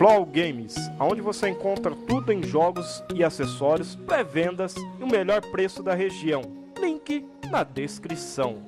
Flow Games, aonde você encontra tudo em jogos e acessórios, pré-vendas e o melhor preço da região. Link na descrição.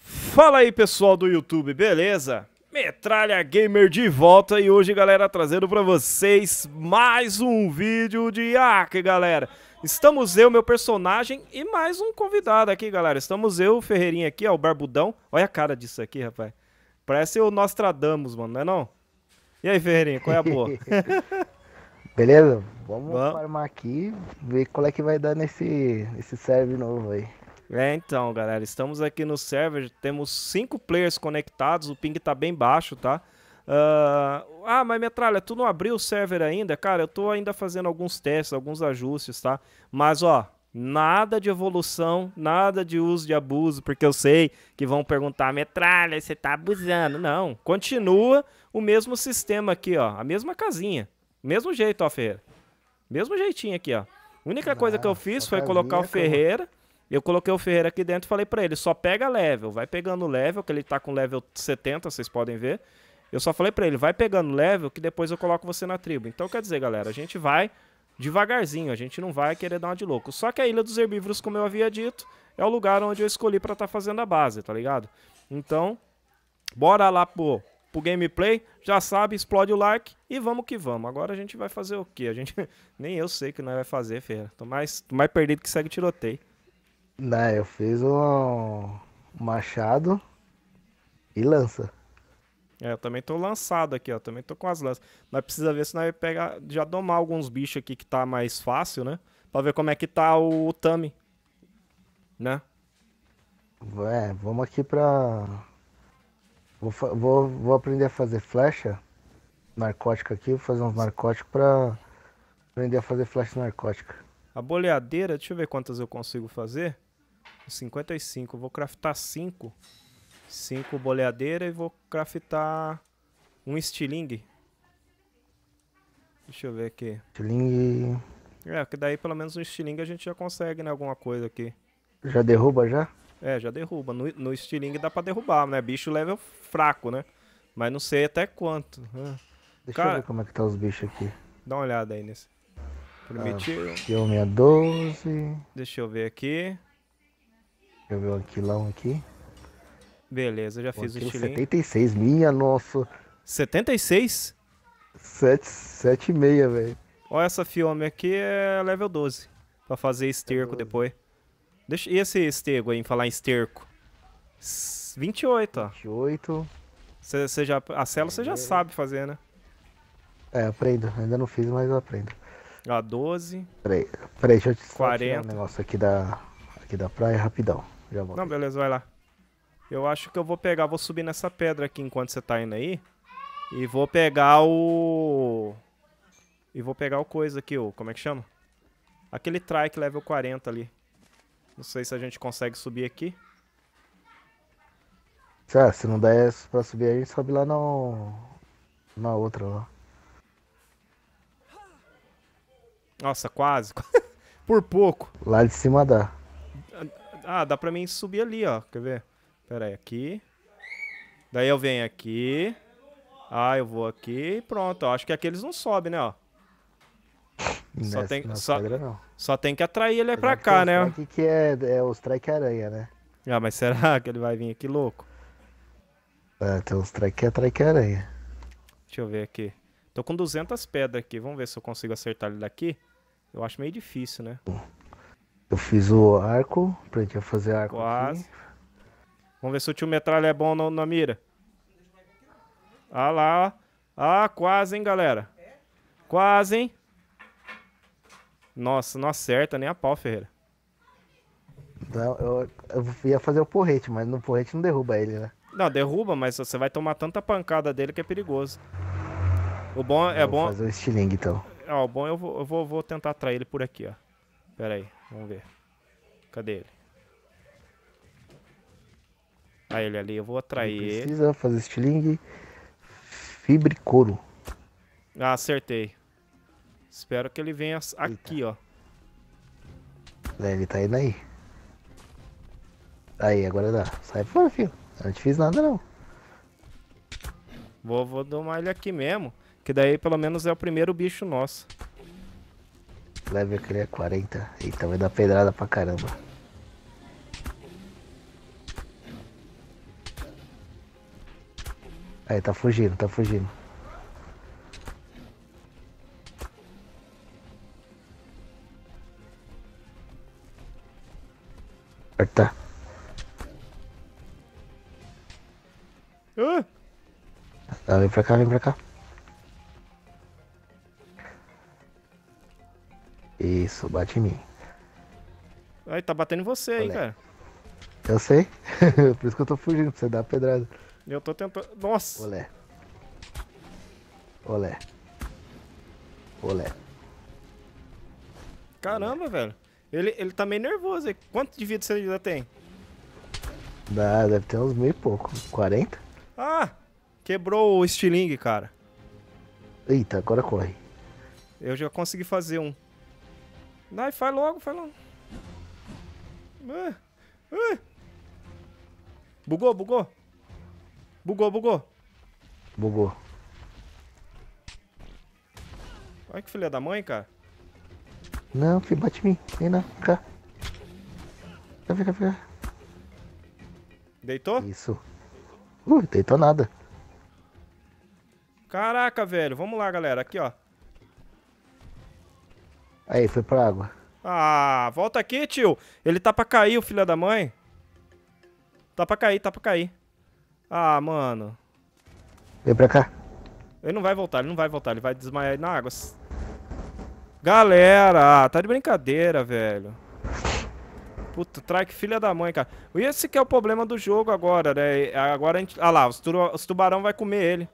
Fala aí pessoal do YouTube, beleza? Metralha Gamer de volta e hoje galera trazendo para vocês mais um vídeo de hack galera Estamos eu, meu personagem e mais um convidado aqui, galera. Estamos eu, o Ferreirinha aqui, ó, o Barbudão. Olha a cara disso aqui, rapaz. Parece o Nostradamus, mano, não é não? E aí, Ferreirinha, qual é a boa? Beleza? Vamos, Vamos farmar aqui, ver qual é que vai dar nesse, nesse serve novo aí. É, então, galera, estamos aqui no server, temos cinco players conectados, o ping tá bem baixo, tá? Uh, ah, mas Metralha, tu não abriu o server ainda? Cara, eu tô ainda fazendo alguns testes, alguns ajustes, tá? Mas, ó, Nada de evolução, nada de uso de abuso, porque eu sei que vão perguntar, metralha, você tá abusando. Não, continua o mesmo sistema aqui, ó. A mesma casinha. Mesmo jeito, ó, Ferreira. Mesmo jeitinho aqui, ó. A única ah, coisa que eu ah, fiz foi colocar o é Ferreira. Como... Eu coloquei o Ferreira aqui dentro e falei para ele, só pega level. Vai pegando level, que ele tá com level 70, vocês podem ver. Eu só falei para ele, vai pegando level que depois eu coloco você na tribo. Então quer dizer, galera, a gente vai devagarzinho, a gente não vai querer dar uma de louco. Só que a Ilha dos Herbívoros, como eu havia dito, é o lugar onde eu escolhi para estar tá fazendo a base, tá ligado? Então, bora lá pro, pro gameplay, já sabe, explode o like e vamos que vamos. Agora a gente vai fazer o quê? A gente nem eu sei o que nós vai fazer, feira. Tô mais, tô mais perdido que segue tiroteio. Não, eu fiz um machado e lança. É, eu também tô lançado aqui, ó. Também tô com as lanças. Mas precisa ver se nós pegar, já domar alguns bichos aqui que tá mais fácil, né? Pra ver como é que tá o, o Tami. Né? É, vamos aqui pra... Vou, vou, vou aprender a fazer flecha narcótica aqui. Vou fazer uns narcóticos pra aprender a fazer flecha narcótica. A boleadeira, deixa eu ver quantas eu consigo fazer. 55, vou craftar 5. Cinco boleadeira e vou craftar um estilingue. Deixa eu ver aqui. Estilingue... É, que daí pelo menos no estilingue a gente já consegue, né, alguma coisa aqui. Já derruba já? É, já derruba. No, no estilingue dá pra derrubar, né? Bicho level fraco, né? Mas não sei até quanto. Né? Deixa Cara... eu ver como é que tá os bichos aqui. Dá uma olhada aí nesse. Permitiu. Ah, é eu 612. Deixa eu ver aqui. Deixa eu ver aqui lá um aqui. Beleza, já fiz o estilinho. 76, minha nossa. 76? 7,6, velho. Olha essa Fiome aqui é level 12. Pra fazer esterco é depois. Deixa, e esse estego aí, em falar em esterco? 28, ó. 28. Cê, cê já, a célula você já né? sabe fazer, né? É, aprendo. Ainda não fiz, mas eu aprendo. A 12. Peraí, peraí deixa eu te 40. um negócio aqui da, aqui da praia rapidão. Já volto. Não, beleza, vai lá. Eu acho que eu vou pegar, vou subir nessa pedra aqui enquanto você tá indo aí. E vou pegar o... E vou pegar o coisa aqui, o... Como é que chama? Aquele trike level 40 ali. Não sei se a gente consegue subir aqui. Ah, se não der pra subir aí, sobe lá no... na outra lá. Nossa, quase. Por pouco. Lá de cima dá. Ah, dá pra mim subir ali, ó. Quer ver? Pera aí, aqui. Daí eu venho aqui. Ah, eu vou aqui pronto. Ó, acho que aqui eles não sobem, né? Ó. só, tem, só, só tem que atrair ele pra é cá, né? O que é, é o strike-aranha, né? Ah, mas será que ele vai vir aqui louco? É, tem uns strike que é Strike aranha. Deixa eu ver aqui. Tô com 200 pedras aqui. Vamos ver se eu consigo acertar ele daqui. Eu acho meio difícil, né? Eu fiz o arco. Aprendi a fazer arco Quase. aqui. Vamos ver se o tio Metralha é bom no, na mira. Ah lá, Ah, quase, hein, galera. Quase, hein. Nossa, não acerta nem a pau, Ferreira. Não, eu, eu ia fazer o porrete, mas no porrete não derruba ele, né? Não, derruba, mas você vai tomar tanta pancada dele que é perigoso. O bom é bom. Vou fazer o estilingue, então. Ah, o bom é eu, vou, eu vou, vou tentar atrair ele por aqui, ó. Pera aí, vamos ver. Cadê ele? Aí ele ali, eu vou atrair ele. Precisa fazer estilingue. Fibre couro. Ah, acertei. Espero que ele venha aqui, ó. É, ele tá indo aí. Aí, agora dá. Sai fora, filho. Eu não te fiz nada, não. Vou, vou domar ele aqui mesmo. Que daí, pelo menos, é o primeiro bicho nosso. Leve aquele é 40. Eita, vai dar pedrada pra caramba. Aí, tá fugindo, tá fugindo. Tá. Ah! vem pra cá, vem pra cá. Isso, bate em mim. Aí, tá batendo em você, Olha. hein, cara. Eu sei. Por isso que eu tô fugindo, pra você dar a pedrada. Eu tô tentando. Nossa! Olé. Olé. Olé. Caramba, Olé. velho. Ele, ele tá meio nervoso aí. Quanto de vida você ainda tem? Dá, deve ter uns meio pouco. 40? Ah! Quebrou o estilingue, cara. Eita, agora corre. Eu já consegui fazer um. Vai, faz logo, faz logo. Ah, ah. Bugou, bugou. Bugou, bugou. Bugou. Olha que filha da mãe, cara. Não, filho, bate em mim. Vem lá, vem cá. Vem cá, vem cá. Deitou? Isso. Uh, deitou nada. Caraca, velho. Vamos lá, galera. Aqui, ó. Aí, foi pra água. Ah, volta aqui, tio. Ele tá pra cair, o filho da mãe. Tá pra cair, tá pra cair. Ah, mano. Vem pra cá. Ele não vai voltar, ele não vai voltar, ele vai desmaiar na água. Galera, tá de brincadeira, velho. Puta, trike filha da mãe, cara. E esse que é o problema do jogo agora, né? Agora a gente... Ah lá, os, tubarão vai comer ele.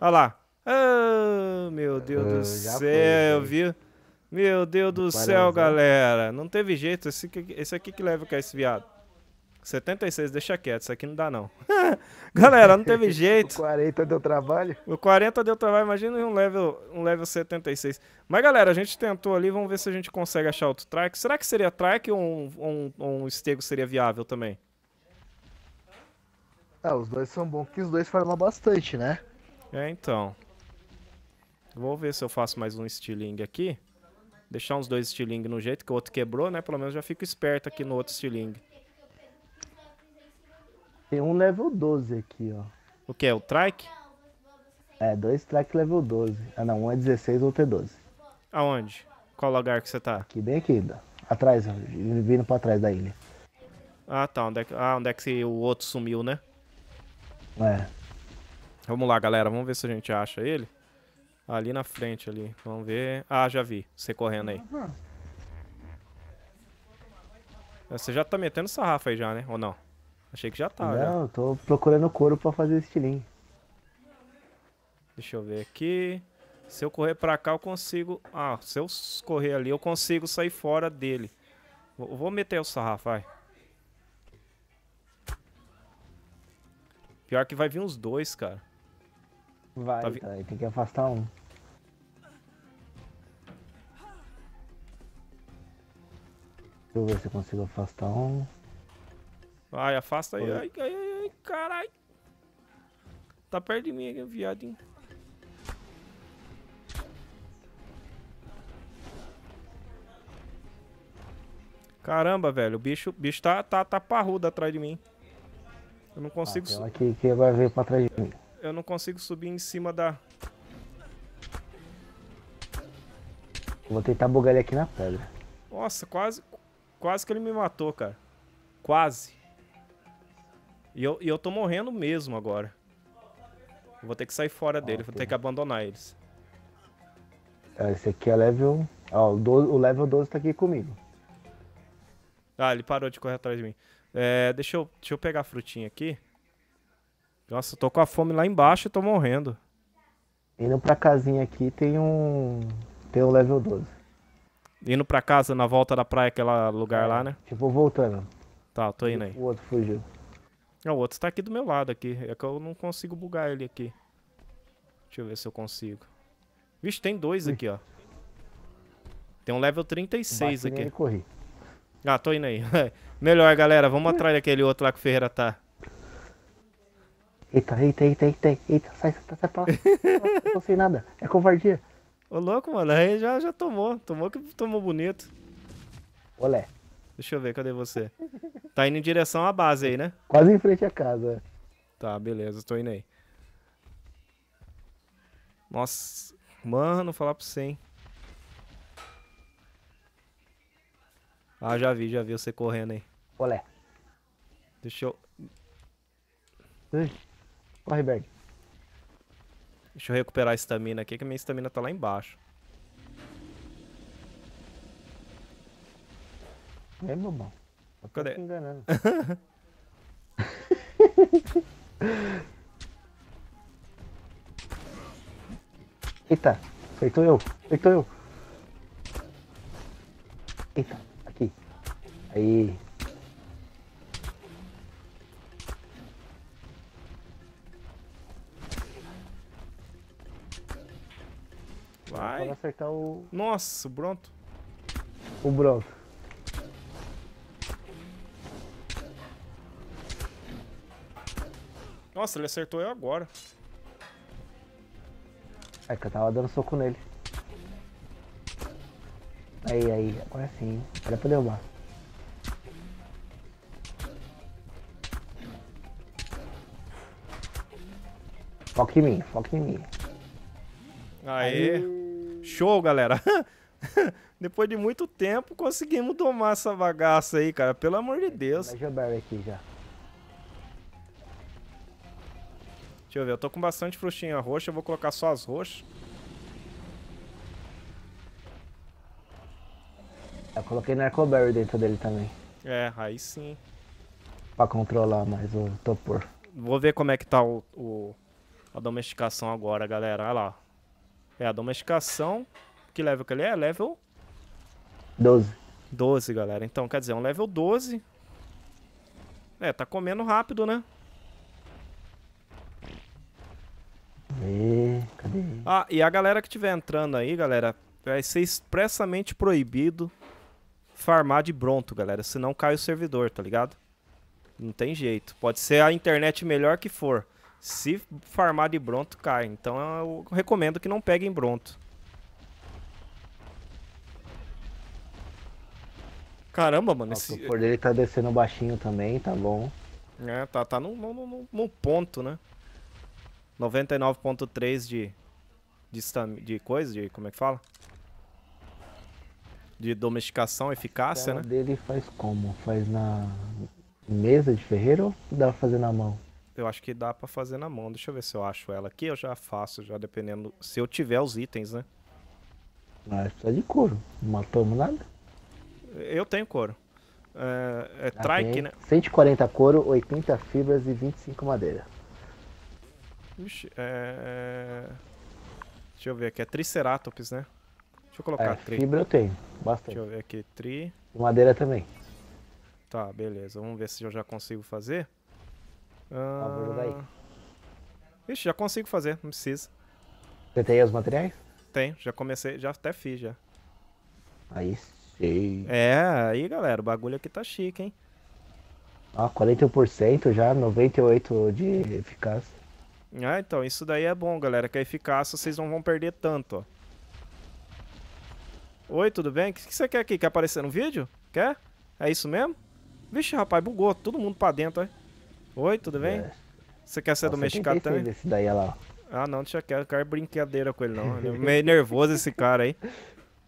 Ah lá. Ah, meu Deus uh, do céu, foi, viu? Meu Deus do Parece, céu, né? galera. Não teve jeito. Esse, aqui, esse aqui que leva com esse viado. 76, deixa quieto, isso aqui não dá não. Galera, não teve jeito. o 40 deu trabalho. O 40 deu trabalho, imagina um level, um level 76. Mas galera, a gente tentou ali, vamos ver se a gente consegue achar outro track. Será que seria track ou um, um, um estego seria viável também? Ah, os dois são bons, porque os dois farmam bastante, né? É, então. Vou ver se eu faço mais um stealing aqui. Deixar uns dois stealing no jeito, que o outro quebrou, né? Pelo menos já fico esperto aqui no outro stealing. Tem um level 12 aqui, ó. O que é? O trike? É, dois trikes level 12. Ah não, um é 16, outro é 12. Aonde? Qual lugar que você tá? Aqui, bem aqui, atrás, vindo pra trás da ilha. Ah tá, onde é que, ah, onde é que o outro sumiu, né? É. Vamos lá, galera, vamos ver se a gente acha ele. Ali na frente, ali. Vamos ver. Ah, já vi. Você correndo aí. Uhum. Você já tá metendo sarrafa aí já, né? Ou não? Achei que já tá, Não, já. tô procurando couro pra fazer estilingue. Deixa eu ver aqui. Se eu correr pra cá, eu consigo... Ah, se eu correr ali, eu consigo sair fora dele. Vou, vou meter o sarrafo, vai. Pior que vai vir uns dois, cara. Vai, tá vi... tá, tem que afastar um. Deixa eu ver se eu consigo afastar um. Ai, afasta aí. Ai, ai, ai, ai caralho. Tá perto de mim aqui, viadinho. Caramba, velho, o bicho, bicho tá, tá, tá parrudo atrás de mim. Eu não consigo ah, aqui que vai ver pra trás de mim. Eu não consigo subir em cima da. Vou tentar bugar ele aqui na pedra. Nossa, quase, quase que ele me matou, cara. Quase. E eu, e eu tô morrendo mesmo agora. Eu vou ter que sair fora dele, vou ter que abandonar eles. É, esse aqui é level. Ó, o, o level 12 tá aqui comigo. Ah, ele parou de correr atrás de mim. É, deixa, eu, deixa eu pegar a frutinha aqui. Nossa, eu tô com a fome lá embaixo e tô morrendo. Indo pra casinha aqui tem um. Tem um level 12. Indo pra casa na volta da praia, aquele lugar é, lá, né? Tipo, voltando. Tá, tô indo aí. O outro fugiu. Ah, o outro tá aqui do meu lado aqui. É que eu não consigo bugar ele aqui. Deixa eu ver se eu consigo. Vixe, tem dois Ui. aqui, ó. Tem um level 36 Bate aqui. Corri. Ah, tô indo aí. Melhor, galera. Vamos atrás daquele outro lá que o Ferreira tá. Eita, eita, eita, eita, eita. Sai, sai, sai pra lá. não tô sem nada. É covardia. Ô, louco, mano. Aí já, já tomou. Tomou que tomou bonito. Olé. Deixa eu ver, cadê você? Tá indo em direção à base aí, né? Quase em frente à casa. Tá, beleza, tô indo aí. Nossa, mano, falar pra você, hein? Ah, já vi, já vi você correndo aí. Olé. Deixa eu. Hum. Corre, Berg. Deixa eu recuperar a estamina aqui, que a minha estamina tá lá embaixo. É, bobão. Eu Cadê? Tô enganando. Eita, acertou eu, acertou eu. Eita, aqui. Aí. Vai. Vou acertar o... Nossa, o Bronto. O Bronto. Nossa, ele acertou eu agora. É que eu tava dando soco nele. Aí, aí, agora sim. Olha pra derrubar. Foca em mim, foca em mim. Aê! Show, galera! Depois de muito tempo, conseguimos tomar essa bagaça aí, cara. Pelo amor de Deus. Vai aqui já. Deixa eu ver, eu tô com bastante frutinha roxa, eu vou colocar só as roxas. Eu coloquei Narcoberry dentro dele também. É, aí sim. Pra controlar mais o topor. Vou ver como é que tá o, o a domesticação agora, galera. Olha lá. É, a domesticação... Que level que ele é? Level... 12. 12, galera. Então, quer dizer, é um level 12. É, tá comendo rápido, né? Cadê? Cadê? Ah, e a galera que estiver entrando aí, galera, vai ser expressamente proibido farmar de bronto, galera. Senão cai o servidor, tá ligado? Não tem jeito. Pode ser a internet melhor que for. Se farmar de bronto, cai. Então eu recomendo que não peguem bronto. Caramba, mano. Esse... O poder dele tá descendo baixinho também, tá bom. É, tá, tá no no no ponto, né? 99.3 de, de, de coisa, de como é que fala? De domesticação, eficácia, né? dele faz como? Faz na mesa de ferreiro ou dá pra fazer na mão? Eu acho que dá pra fazer na mão. Deixa eu ver se eu acho ela aqui. Eu já faço, já dependendo... Se eu tiver os itens, né? Mas ah, é precisa de couro. Não matamos nada. Eu tenho couro. É, é trike, né? 140 couro, 80 fibras e 25 madeira. Vixe, é, é... Deixa eu ver aqui, é Triceratops, né? Deixa eu colocar é, tri. Fibra eu tenho, bastante. Deixa eu ver aqui, tri... E madeira também. Tá, beleza. Vamos ver se eu já consigo fazer. Tá, ah... Tá, aí. Vixe, já consigo fazer, não precisa. Você tem os materiais? Tem, já comecei, já até fiz já. Aí sim. É, aí galera, o bagulho aqui tá chique, hein? Ah, 41% já, 98% de eficácia. Ah, então, isso daí é bom, galera, que a é eficácia vocês não vão perder tanto, ó. Oi, tudo bem? O que você quer aqui? Quer aparecer no vídeo? Quer? É isso mesmo? Vixe, rapaz, bugou todo mundo pra dentro, ó. Oi, tudo bem? É. Você quer ser Nossa, do mexicano também? Esse daí, lá. Ah, não, deixa quieto. Eu quero brincadeira com ele, não. Ele é meio nervoso esse cara aí.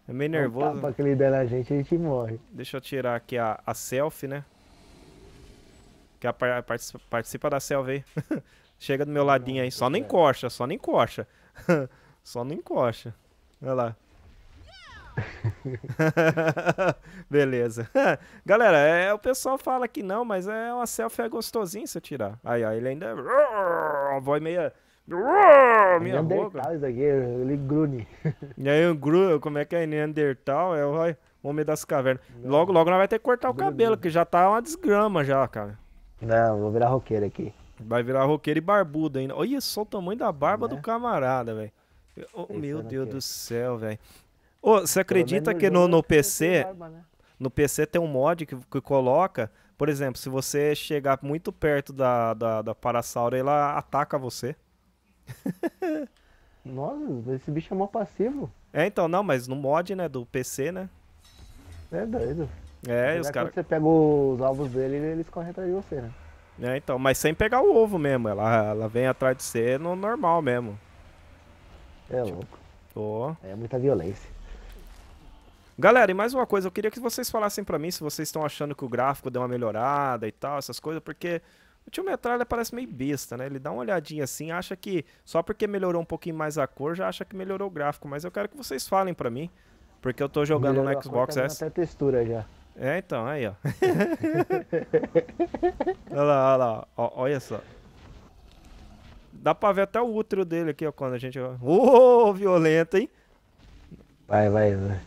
É meio nervoso. Um tapa que ele der na gente, a gente morre. Deixa eu tirar aqui a, a selfie, né? Que a, participa, participa da selfie aí. Chega do meu ladinho aí. Só não encosta, só não encosta. só não encosta. Olha lá. Beleza. Galera, é, o pessoal fala que não, mas é uma selfie é gostosinha se eu tirar. Aí, ó, ele ainda. É A voz meia. Minha boca. Isso aqui, ele grune. E aí, o gru, como é que é? Neandertal é o homem das cavernas. Logo, logo nós vai ter que cortar o cabelo, que já tá uma desgrama já, cara. Não, vou virar roqueiro aqui. Vai virar roqueiro e barbudo ainda. Olha só o tamanho da barba é? do né? camarada, velho. Oh, meu Deus do céu, velho. oh, você acredita que no, no PC. Barba, né? No PC tem um mod que, que coloca. Por exemplo, se você chegar muito perto da, da, da Parasaura, ela ataca você. Nossa, esse bicho é mó passivo. É, então, não, mas no mod, né? Do PC, né? É doido. É, os caras. você pega os alvos dele, eles correm atrás de você, né? É, então, mas sem pegar o ovo mesmo. Ela, ela vem atrás de você no normal mesmo. É tipo, louco. Oh. É muita violência. Galera, e mais uma coisa, eu queria que vocês falassem para mim se vocês estão achando que o gráfico deu uma melhorada e tal, essas coisas, porque o tio Metralha parece meio besta, né? Ele dá uma olhadinha assim, acha que só porque melhorou um pouquinho mais a cor, já acha que melhorou o gráfico, mas eu quero que vocês falem para mim, porque eu tô jogando melhorou no Xbox tá S. Até textura já. É, então, aí, ó. olha lá, olha lá, ó, olha só. Dá pra ver até o útero dele aqui, ó, quando a gente... Ô, oh, violento, hein? Vai, vai, vai.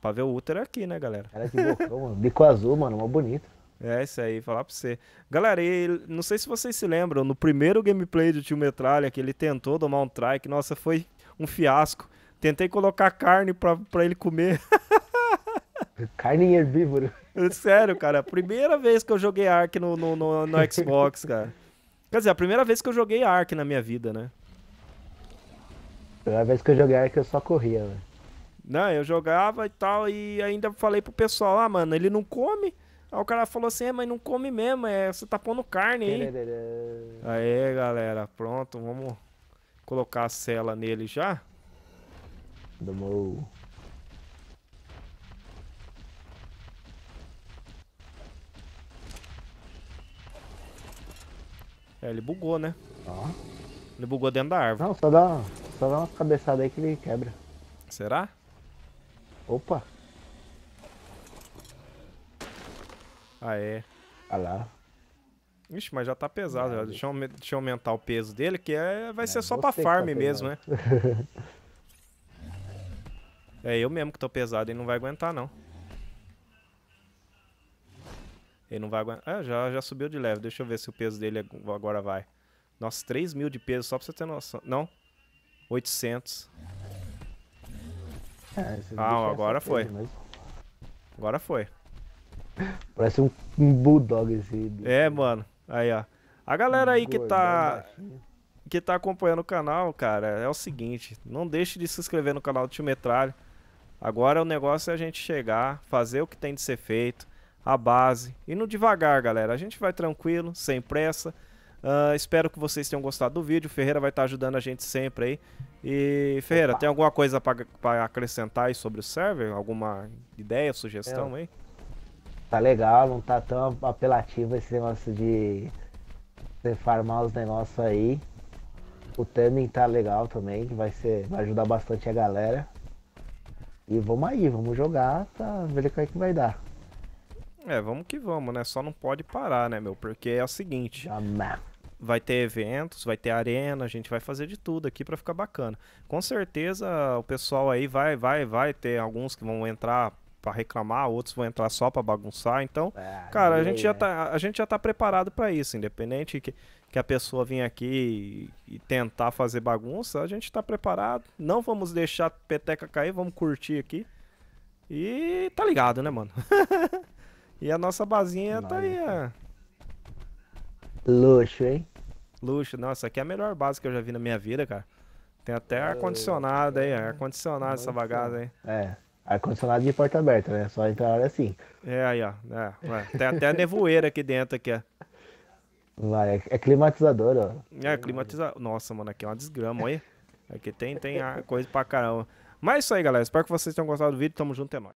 Pra ver o útero aqui, né, galera? Cara, que bocão, mano. Bico azul, mano, mó bonito. É, isso aí, falar pra você. Galera, e, não sei se vocês se lembram, no primeiro gameplay do Tio Metralha, que ele tentou domar um trike, nossa, foi um fiasco. Tentei colocar carne pra, pra ele comer. Carne herbívoro. Sério, cara. Primeira vez que eu joguei Ark no, no, no, no Xbox, cara. Quer dizer, a primeira vez que eu joguei Ark na minha vida, né? A primeira vez que eu joguei Ark eu só corria, velho. Né? Não, eu jogava e tal, e ainda falei pro pessoal, ah, mano, ele não come. Aí o cara falou assim, é, mas não come mesmo, é, você tá pondo carne aí. Aê, galera, pronto, vamos colocar a cela nele já. Demorou. É, ele bugou, né? Ó. Ele bugou dentro da árvore. Não, só dá, só dá uma cabeçada aí que ele quebra. Será? Opa. Ah, é. Ah lá. Ixi, mas já tá pesado. Já. Deixa, eu, deixa eu aumentar o peso dele, que é, vai é, ser só pra tá farm tá mesmo, né? é eu mesmo que tô pesado, ele não vai aguentar, não. Ele não vai aguentar. Ah, já, já subiu de leve. Deixa eu ver se o peso dele agora vai. Nossa, 3 mil de peso, só pra você ter noção. Não. 800. É, ah, agora foi. Mesmo. Agora foi. Parece um, um bulldog esse. É, mano. Aí, ó. A galera aí que tá que tá acompanhando o canal, cara, é o seguinte, não deixe de se inscrever no canal do Tio Metralho. Agora o negócio é a gente chegar, fazer o que tem de ser feito, a base. E no devagar, galera. A gente vai tranquilo, sem pressa. Uh, espero que vocês tenham gostado do vídeo. O Ferreira vai estar tá ajudando a gente sempre aí. E, Ferreira, Opa. tem alguma coisa para acrescentar aí sobre o server? Alguma ideia, sugestão é. aí? Tá legal, não tá tão apelativo esse negócio de você farmar os negócios aí. O timing tá legal também, que vai, ser, vai ajudar bastante a galera. E vamos aí, vamos jogar, tá, ver como é que vai dar. É, vamos que vamos, né? Só não pode parar, né, meu? Porque é o seguinte. Jamais. Vai ter eventos, vai ter arena, a gente vai fazer de tudo aqui para ficar bacana. Com certeza o pessoal aí vai, vai, vai ter alguns que vão entrar para reclamar, outros vão entrar só para bagunçar. Então, ah, cara, a gente, aí, já né? tá, a gente já tá preparado para isso, independente que, que a pessoa vir aqui e, e tentar fazer bagunça, a gente tá preparado. Não vamos deixar a peteca cair, vamos curtir aqui. E tá ligado, né, mano? E a nossa basinha tá aí, ó. Luxo, hein? Luxo, nossa, aqui é a melhor base que eu já vi na minha vida, cara. Tem até ar-condicionado aí, ar-condicionado essa bagada aí. É, ar-condicionado de porta aberta, né? Só entrar é assim. É, aí, ó. É, Tem até nevoeira aqui dentro, aqui, ó. Vai, é, é climatizador, ó. É, climatizador. Nossa, mano, aqui é uma desgrama, olha. Aqui tem, tem coisa pra caramba. Mas é isso aí, galera. Espero que vocês tenham gostado do vídeo. Tamo junto, é nóis.